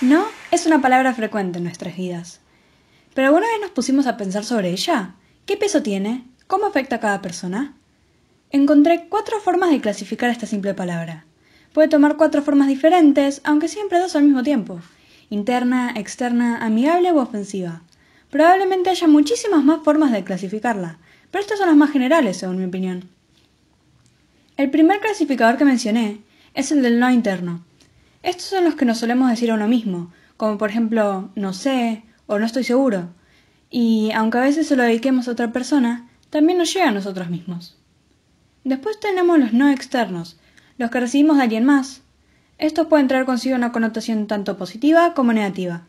No es una palabra frecuente en nuestras vidas. Pero alguna vez nos pusimos a pensar sobre ella. ¿Qué peso tiene? ¿Cómo afecta a cada persona? Encontré cuatro formas de clasificar esta simple palabra. Puede tomar cuatro formas diferentes, aunque siempre dos al mismo tiempo. Interna, externa, amigable o ofensiva. Probablemente haya muchísimas más formas de clasificarla, pero estas son las más generales, según mi opinión. El primer clasificador que mencioné es el del no interno, estos son los que nos solemos decir a uno mismo, como por ejemplo no sé o no estoy seguro. Y aunque a veces se lo dediquemos a otra persona, también nos llega a nosotros mismos. Después tenemos los no externos, los que recibimos de alguien más. Estos pueden traer consigo una connotación tanto positiva como negativa.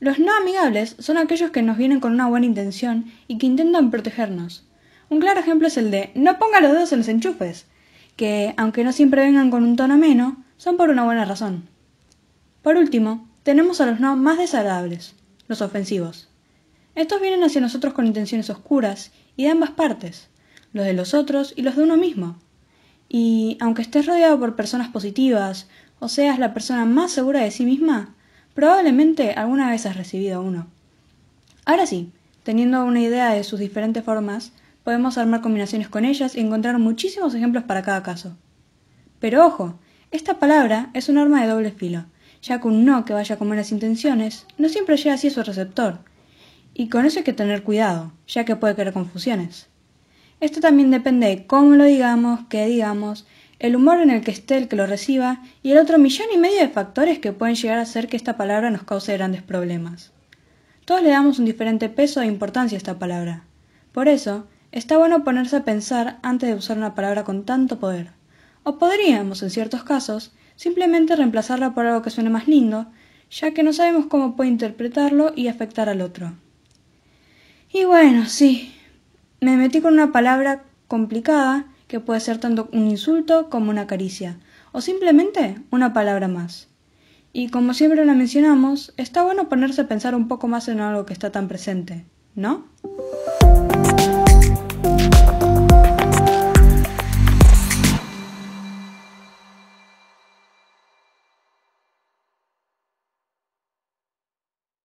Los no amigables son aquellos que nos vienen con una buena intención y que intentan protegernos. Un claro ejemplo es el de no ponga los dedos en los enchufes, que, aunque no siempre vengan con un tono ameno, son por una buena razón. Por último, tenemos a los no más desagradables, los ofensivos. Estos vienen hacia nosotros con intenciones oscuras y de ambas partes, los de los otros y los de uno mismo. Y aunque estés rodeado por personas positivas o seas la persona más segura de sí misma, probablemente alguna vez has recibido uno. Ahora sí, teniendo una idea de sus diferentes formas, podemos armar combinaciones con ellas y encontrar muchísimos ejemplos para cada caso. Pero ojo, esta palabra es un arma de doble filo, ya que un no que vaya con buenas intenciones no siempre llega así a su receptor, y con eso hay que tener cuidado, ya que puede crear confusiones. Esto también depende de cómo lo digamos, qué digamos, el humor en el que esté el que lo reciba y el otro millón y medio de factores que pueden llegar a hacer que esta palabra nos cause grandes problemas. Todos le damos un diferente peso e importancia a esta palabra. Por eso, está bueno ponerse a pensar antes de usar una palabra con tanto poder o podríamos, en ciertos casos, simplemente reemplazarla por algo que suene más lindo, ya que no sabemos cómo puede interpretarlo y afectar al otro. Y bueno, sí, me metí con una palabra complicada que puede ser tanto un insulto como una caricia, o simplemente una palabra más. Y como siempre la mencionamos, está bueno ponerse a pensar un poco más en algo que está tan presente, ¿no?